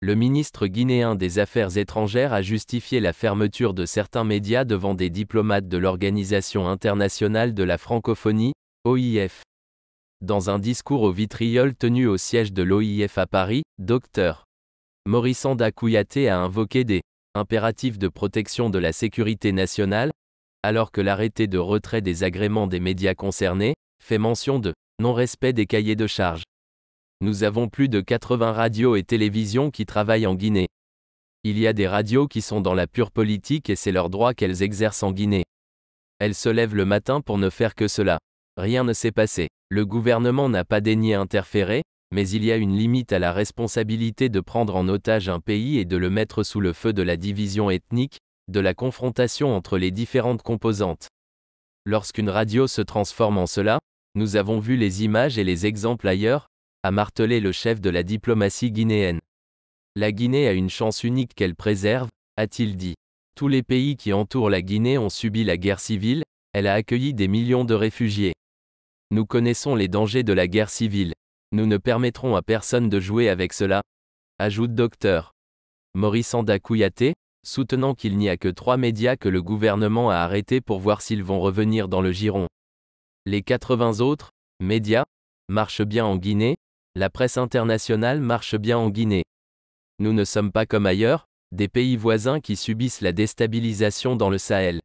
Le ministre guinéen des Affaires étrangères a justifié la fermeture de certains médias devant des diplomates de l'Organisation internationale de la francophonie, OIF. Dans un discours au vitriol tenu au siège de l'OIF à Paris, Dr. Maurice Kouyaté a invoqué des impératifs de protection de la sécurité nationale, alors que l'arrêté de retrait des agréments des médias concernés fait mention de non-respect des cahiers de charges. Nous avons plus de 80 radios et télévisions qui travaillent en Guinée. Il y a des radios qui sont dans la pure politique et c'est leur droit qu'elles exercent en Guinée. Elles se lèvent le matin pour ne faire que cela. Rien ne s'est passé. Le gouvernement n'a pas daigné interférer, mais il y a une limite à la responsabilité de prendre en otage un pays et de le mettre sous le feu de la division ethnique, de la confrontation entre les différentes composantes. Lorsqu'une radio se transforme en cela, nous avons vu les images et les exemples ailleurs, a martelé le chef de la diplomatie guinéenne. La Guinée a une chance unique qu'elle préserve, a-t-il dit. Tous les pays qui entourent la Guinée ont subi la guerre civile, elle a accueilli des millions de réfugiés. Nous connaissons les dangers de la guerre civile. Nous ne permettrons à personne de jouer avec cela, ajoute Dr. maurice Kouyaté, soutenant qu'il n'y a que trois médias que le gouvernement a arrêtés pour voir s'ils vont revenir dans le giron. Les 80 autres, médias, marchent bien en Guinée, la presse internationale marche bien en Guinée. Nous ne sommes pas comme ailleurs, des pays voisins qui subissent la déstabilisation dans le Sahel.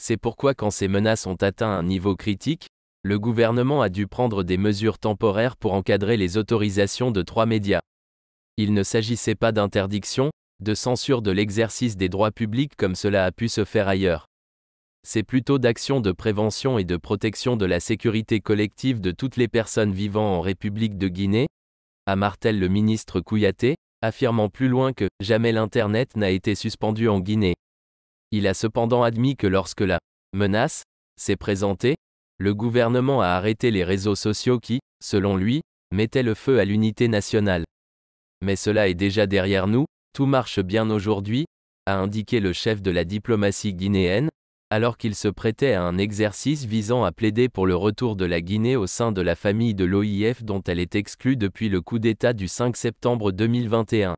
C'est pourquoi quand ces menaces ont atteint un niveau critique, le gouvernement a dû prendre des mesures temporaires pour encadrer les autorisations de trois médias. Il ne s'agissait pas d'interdiction, de censure de l'exercice des droits publics comme cela a pu se faire ailleurs c'est plutôt d'action de prévention et de protection de la sécurité collective de toutes les personnes vivant en République de Guinée, a Martel le ministre Kouyaté, affirmant plus loin que jamais l'Internet n'a été suspendu en Guinée. Il a cependant admis que lorsque la menace s'est présentée, le gouvernement a arrêté les réseaux sociaux qui, selon lui, mettaient le feu à l'unité nationale. Mais cela est déjà derrière nous, tout marche bien aujourd'hui, a indiqué le chef de la diplomatie guinéenne, alors qu'il se prêtait à un exercice visant à plaider pour le retour de la Guinée au sein de la famille de l'OIF dont elle est exclue depuis le coup d'État du 5 septembre 2021.